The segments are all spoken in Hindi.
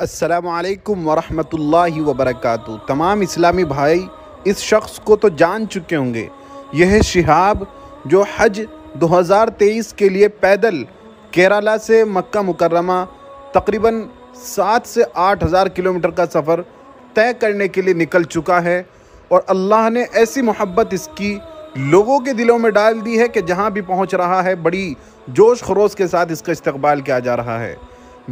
असलकम वरहमल वबरक तमाम इस्लामी भाई इस शख्स को तो जान चुके होंगे यह शिहाब जो हज 2023 के लिए पैदल केरला से मक्का मुकर्रमा तकरीबन सात से आठ हज़ार किलोमीटर का सफ़र तय करने के लिए निकल चुका है और अल्लाह ने ऐसी मोहब्बत इसकी लोगों के दिलों में डाल दी है कि जहाँ भी पहुँच रहा है बड़ी जोश खरोश के साथ इसका इस्तकबाल किया जा रहा है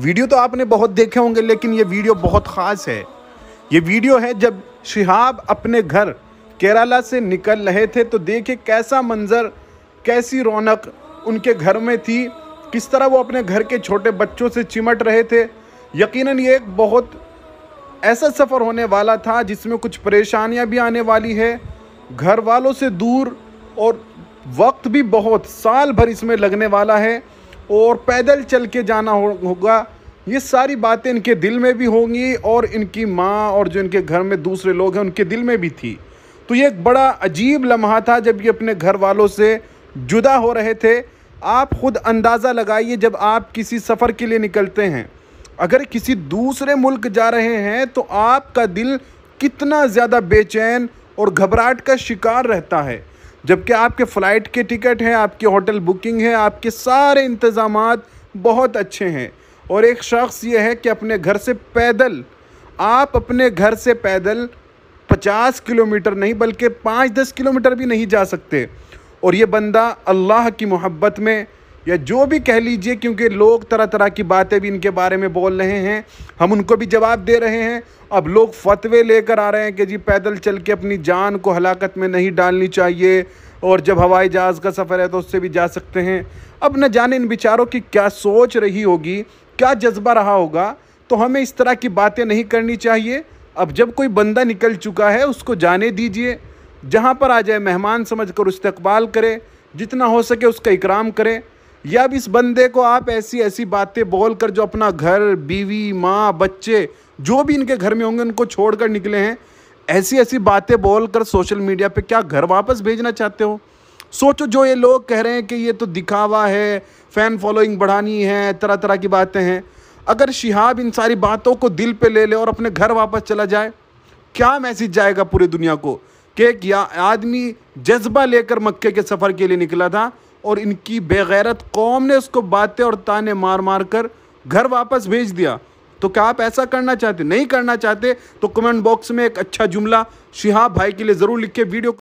वीडियो तो आपने बहुत देखे होंगे लेकिन ये वीडियो बहुत ख़ास है ये वीडियो है जब शिहाब अपने घर केरला से निकल रहे थे तो देखे कैसा मंज़र कैसी रौनक उनके घर में थी किस तरह वो अपने घर के छोटे बच्चों से चिमट रहे थे यकीनन ये एक बहुत ऐसा सफ़र होने वाला था जिसमें कुछ परेशानियां भी आने वाली है घर वालों से दूर और वक्त भी बहुत साल भर इसमें लगने वाला है और पैदल चल के जाना हो, होगा ये सारी बातें इनके दिल में भी होंगी और इनकी माँ और जो इनके घर में दूसरे लोग हैं उनके दिल में भी थी तो ये एक बड़ा अजीब लम्हा था जब ये अपने घर वालों से जुदा हो रहे थे आप ख़ुद अंदाज़ा लगाइए जब आप किसी सफ़र के लिए निकलते हैं अगर किसी दूसरे मुल्क जा रहे हैं तो आपका दिल कितना ज़्यादा बेचैन और घबराहट का शिकार रहता है जबकि आपके फ़्लाइट के टिकट हैं आपकी होटल बुकिंग है आपके सारे इंतज़ाम बहुत अच्छे हैं और एक शख्स ये है कि अपने घर से पैदल आप अपने घर से पैदल 50 किलोमीटर नहीं बल्कि 5-10 किलोमीटर भी नहीं जा सकते और ये बंदा अल्लाह की मोहब्बत में या जो भी कह लीजिए क्योंकि लोग तरह तरह की बातें भी इनके बारे में बोल रहे हैं हम उनको भी जवाब दे रहे हैं अब लोग फतवे लेकर आ रहे हैं कि जी पैदल चल के अपनी जान को हलाकत में नहीं डालनी चाहिए और जब हवाई जहाज़ का सफ़र है तो उससे भी जा सकते हैं अब न जाने इन बेचारों की क्या सोच रही होगी क्या जज्बा रहा होगा तो हमें इस तरह की बातें नहीं करनी चाहिए अब जब कोई बंदा निकल चुका है उसको जाने दीजिए जहाँ पर आ जाए मेहमान समझ कर इस्तकबाल करें जितना हो सके उसका इकराम करें या अब इस बंदे को आप ऐसी ऐसी बातें बोल कर जो अपना घर बीवी माँ बच्चे जो भी इनके घर में होंगे उनको छोड़ कर निकले हैं ऐसी ऐसी बातें बोल कर सोशल मीडिया पे क्या घर वापस भेजना चाहते हो सोचो जो ये लोग कह रहे हैं कि ये तो दिखावा है फ़ैन फॉलोइंग बढ़ानी है तरह तरह की बातें हैं अगर शिहाब इन सारी बातों को दिल पे ले ले और अपने घर वापस चला जाए क्या मैसेज जाएगा पूरी दुनिया को कि एक आदमी जज्बा लेकर मक्के के सफ़र के लिए निकला था और इनकी बेगैरत कौम ने उसको बातें और ताने मार मार कर घर वापस भेज दिया तो क्या आप ऐसा करना चाहते नहीं करना चाहते तो कमेंट बॉक्स में एक अच्छा जुमला शिहाब भाई के लिए ज़रूर लिख के वीडियो